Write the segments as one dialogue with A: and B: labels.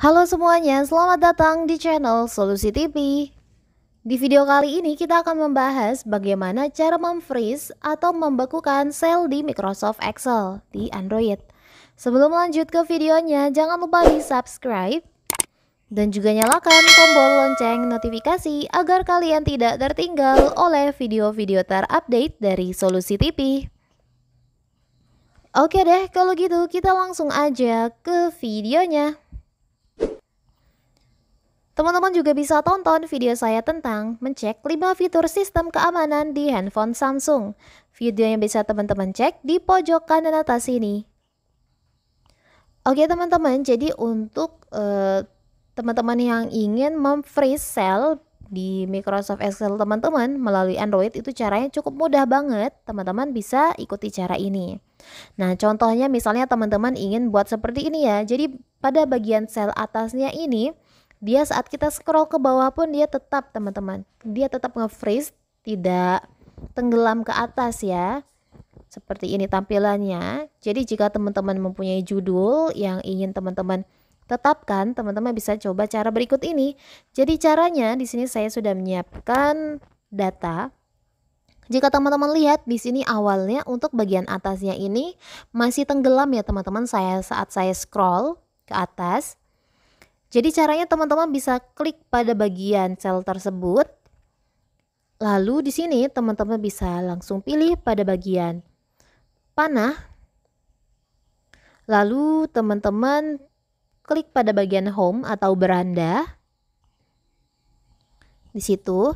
A: Halo semuanya, selamat datang di channel Solusi TV. Di video kali ini kita akan membahas bagaimana cara memfreeze atau membekukan sel di Microsoft Excel di Android. Sebelum lanjut ke videonya, jangan lupa di subscribe dan juga nyalakan tombol lonceng notifikasi agar kalian tidak tertinggal oleh video-video terupdate dari Solusi TV. Oke deh, kalau gitu kita langsung aja ke videonya. Teman-teman juga bisa tonton video saya tentang mencek 5 fitur sistem keamanan di handphone Samsung. Video yang bisa teman-teman cek di pojok kanan atas ini. Oke teman-teman, jadi untuk eh, teman-teman uh, yang ingin memfreeze sel di Microsoft Excel teman-teman melalui Android itu caranya cukup mudah banget. Teman-teman bisa ikuti cara ini. Nah, contohnya misalnya teman-teman ingin buat seperti ini ya. Jadi pada bagian sel atasnya ini dia saat kita scroll ke bawah pun dia tetap teman-teman dia tetap nge-freeze tidak tenggelam ke atas ya seperti ini tampilannya jadi jika teman-teman mempunyai judul yang ingin teman-teman tetapkan teman-teman bisa coba cara berikut ini jadi caranya di sini saya sudah menyiapkan data jika teman-teman lihat di sini awalnya untuk bagian atasnya ini masih tenggelam ya teman-teman saya saat saya scroll ke atas jadi caranya teman-teman bisa klik pada bagian sel tersebut. Lalu di sini teman-teman bisa langsung pilih pada bagian panah. Lalu teman-teman klik pada bagian home atau beranda. Di situ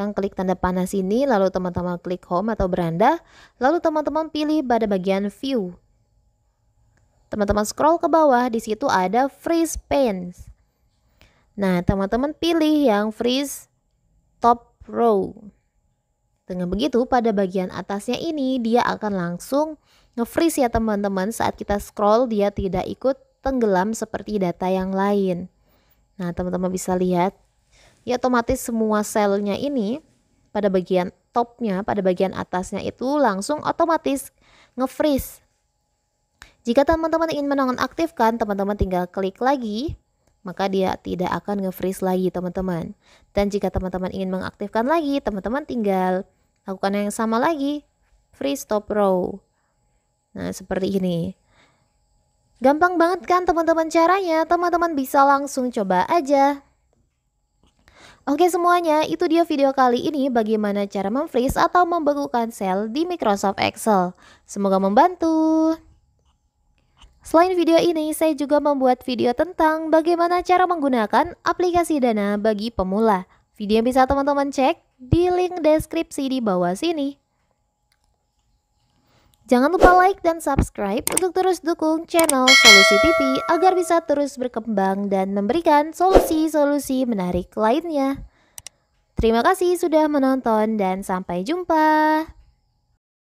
A: yang klik tanda panah sini, lalu teman-teman klik home atau beranda, lalu teman-teman pilih pada bagian view teman-teman scroll ke bawah, di situ ada freeze panes. Nah, teman-teman pilih yang freeze top row. Dengan begitu, pada bagian atasnya ini dia akan langsung nge-freeze ya teman-teman. Saat kita scroll, dia tidak ikut tenggelam seperti data yang lain. Nah, teman-teman bisa lihat, ya otomatis semua selnya ini pada bagian topnya, pada bagian atasnya itu langsung otomatis nge-freeze jika teman-teman ingin menonaktifkan, teman-teman tinggal klik lagi, maka dia tidak akan nge-freeze lagi teman-teman. Dan jika teman-teman ingin mengaktifkan lagi, teman-teman tinggal lakukan yang sama lagi, freeze top row. Nah, seperti ini. Gampang banget kan teman-teman caranya, teman-teman bisa langsung coba aja. Oke semuanya, itu dia video kali ini bagaimana cara memfreeze atau membekukan sel di Microsoft Excel. Semoga membantu. Selain video ini, saya juga membuat video tentang bagaimana cara menggunakan aplikasi Dana bagi pemula. Video yang bisa teman-teman cek di link deskripsi di bawah sini. Jangan lupa like dan subscribe untuk terus dukung channel Solusi TV agar bisa terus berkembang dan memberikan solusi-solusi menarik lainnya. Terima kasih sudah menonton dan sampai jumpa.